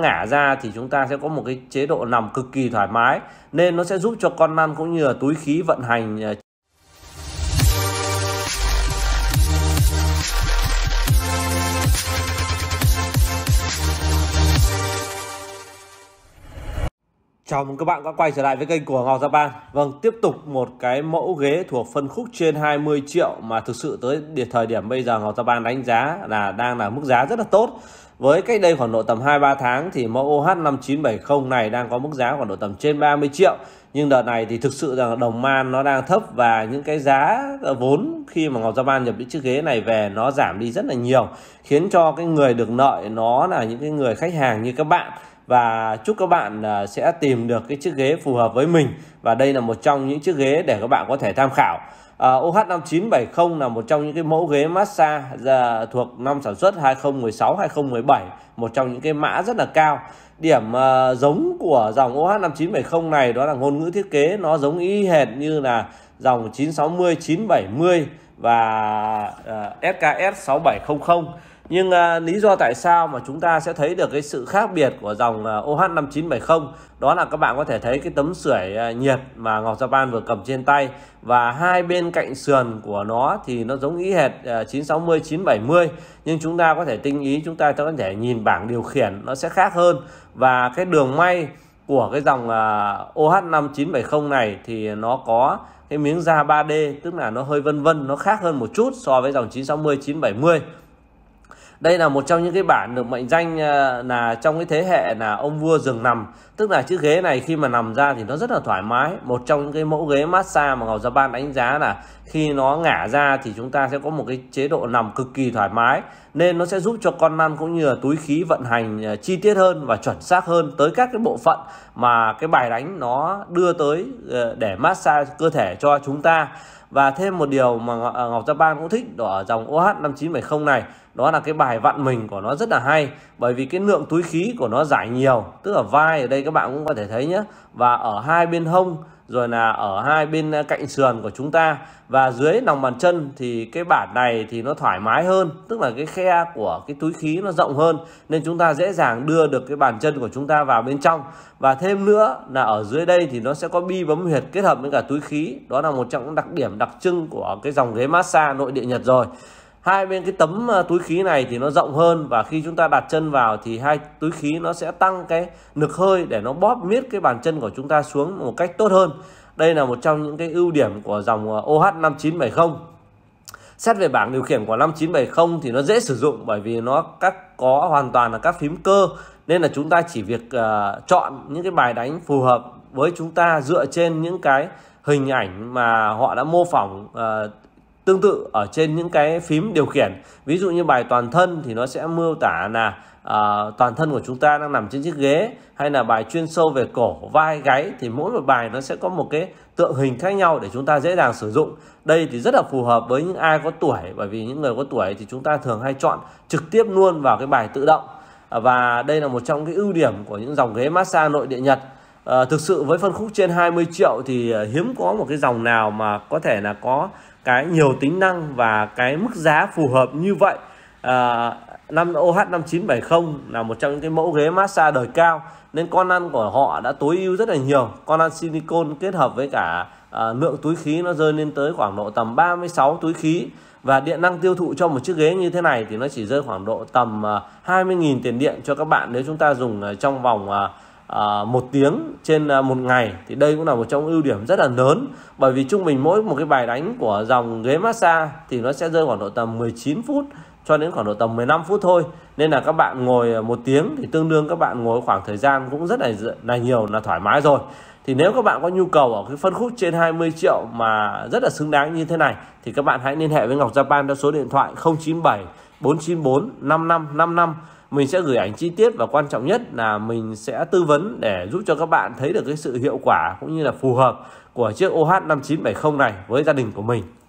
ngả ra thì chúng ta sẽ có một cái chế độ nằm cực kỳ thoải mái nên nó sẽ giúp cho con lăn cũng như là túi khí vận hành à, Chào mừng các bạn đã quay trở lại với kênh của Ngọc Japan. Vâng, tiếp tục một cái mẫu ghế thuộc phân khúc trên 20 triệu mà thực sự tới địa thời điểm bây giờ Ngọc Japan đánh giá là đang là mức giá rất là tốt. Với cách đây khoảng độ tầm 2-3 tháng thì mẫu OH5970 này đang có mức giá khoảng độ tầm trên 30 triệu. Nhưng đợt này thì thực sự là đồng man nó đang thấp và những cái giá vốn khi mà Ngọc Japan nhập những chiếc ghế này về nó giảm đi rất là nhiều. Khiến cho cái người được nợ nó là những cái người khách hàng như các bạn và chúc các bạn à, sẽ tìm được cái chiếc ghế phù hợp với mình và đây là một trong những chiếc ghế để các bạn có thể tham khảo uh, à, OH5970 là một trong những cái mẫu ghế massage à, thuộc năm sản xuất 2016 2017 một trong những cái mã rất là cao điểm uh, giống của dòng OH5970 này đó là ngôn ngữ thiết kế nó giống y hệt như là dòng 960 970 và uh, SKS 6700 nhưng uh, lý do tại sao mà chúng ta sẽ thấy được cái sự khác biệt của dòng uh, à, OH5970 đó là các bạn có thể thấy cái tấm sưởi uh, nhiệt mà Ngọc Japan vừa cầm trên tay và hai bên cạnh sườn của nó thì nó giống ý hệt uh, 960 970 nhưng chúng ta có thể tinh ý chúng ta có thể nhìn bảng điều khiển nó sẽ khác hơn và cái đường may của cái dòng uh, OH5970 này thì nó có cái miếng da 3D tức là nó hơi vân vân nó khác hơn một chút so với dòng 960 970 đây là một trong những cái bản được mệnh danh ờ, là trong cái thế hệ là ông vua giường nằm tức là chiếc ghế này khi mà nằm ra thì nó rất là thoải mái một trong những cái mẫu ghế massage mà Ngọc Gia Ban đánh giá là khi nó ngả ra thì chúng ta sẽ có một cái chế độ nằm cực kỳ thoải mái nên nó sẽ giúp cho con lăn cũng như là túi khí vận hành ờ, chi tiết hơn và chuẩn xác hơn tới các cái bộ phận mà cái bài đánh nó đưa tới ờ, để massage cơ thể cho chúng ta và thêm một điều mà Ngọc Gia Ban cũng thích ở dòng OH 5970 này đó là cái bài vặn mình của nó rất là hay bởi vì cái lượng túi khí của nó giải nhiều tức là vai ở đây các bạn cũng có thể thấy nhé và ở hai bên hông rồi là ở hai bên à, cạnh sườn của chúng ta và dưới lòng bàn chân thì cái bản này thì nó thoải mái hơn tức là cái khe của cái túi khí nó rộng hơn nên chúng ta dễ dàng đưa được cái bàn chân của chúng ta vào bên trong và thêm nữa là ở dưới đây thì nó sẽ có bi bấm huyệt kết hợp với cả túi khí đó là một trong những đặc điểm đặc trưng của cái dòng ghế massage nội địa Nhật rồi hai bên cái tấm ờ, túi khí này thì nó rộng hơn và khi chúng ta đặt chân vào thì hai túi khí nó sẽ tăng cái nực hơi để nó bóp miết cái bàn chân của chúng ta xuống một cách tốt hơn đây là một trong những cái ưu điểm của dòng ờ, OH5970 Xét về bảng điều khiển của 5970 thì nó dễ sử dụng bởi vì nó các có hoàn toàn là các phím cơ nên là chúng ta chỉ việc uh, chọn những cái bài đánh phù hợp với chúng ta dựa trên những cái hình ảnh mà họ đã mô phỏng uh, Tương tự ở trên những cái phím điều khiển, ví dụ như bài toàn thân thì nó sẽ mô tả là à, toàn thân của chúng ta đang nằm trên chiếc ghế hay là bài chuyên sâu về cổ, vai, gáy thì mỗi một bài nó sẽ có một cái tượng hình khác nhau để chúng ta dễ dàng sử dụng. Đây thì rất là phù hợp với những ai có tuổi bởi vì những người có tuổi thì chúng ta thường hay chọn trực tiếp luôn vào cái bài tự động. và đây là một trong cái ưu điểm của những dòng ghế massage nội địa Nhật à, thực sự với phân khúc trên 20 triệu thì ờ, hiếm có một cái dòng nào mà có thể là có cái nhiều tính năng và cái mức giá phù hợp như vậy à, 5 OH5970 là một trong những cái mẫu ghế massage đời cao nên con ăn của họ đã tối ưu rất là nhiều con ăn silicon kết hợp với cả à, lượng túi khí nó rơi lên tới khoảng độ tầm 36 túi khí và điện năng tiêu thụ cho một chiếc ghế như thế này thì nó chỉ rơi khoảng độ tầm 20.000 tiền điện cho các bạn nếu chúng ta dùng trong vòng À, một tiếng trên à, một ngày thì đây cũng là một trong ưu điểm rất là lớn bởi vì trung bình mỗi một cái bài đánh của dòng ghế massage thì nó sẽ rơi khoảng độ tầm 19 phút cho đến khoảng độ tầm 15 phút thôi nên là các bạn ngồi à, một tiếng thì tương đương các bạn ngồi khoảng thời gian cũng rất là là nhiều là thoải mái rồi thì nếu các bạn có nhu cầu ở cái phân khúc trên 20 triệu mà rất là xứng đáng như thế này thì các bạn hãy liên hệ với Ngọc Japan theo số điện thoại 097 494 5555 mình sẽ gửi ảnh chi tiết và quan trọng nhất là mình sẽ tư vấn để giúp cho các bạn thấy được cái sự hiệu quả cũng như là phù hợp của chiếc OH 5970 này với gia đình của mình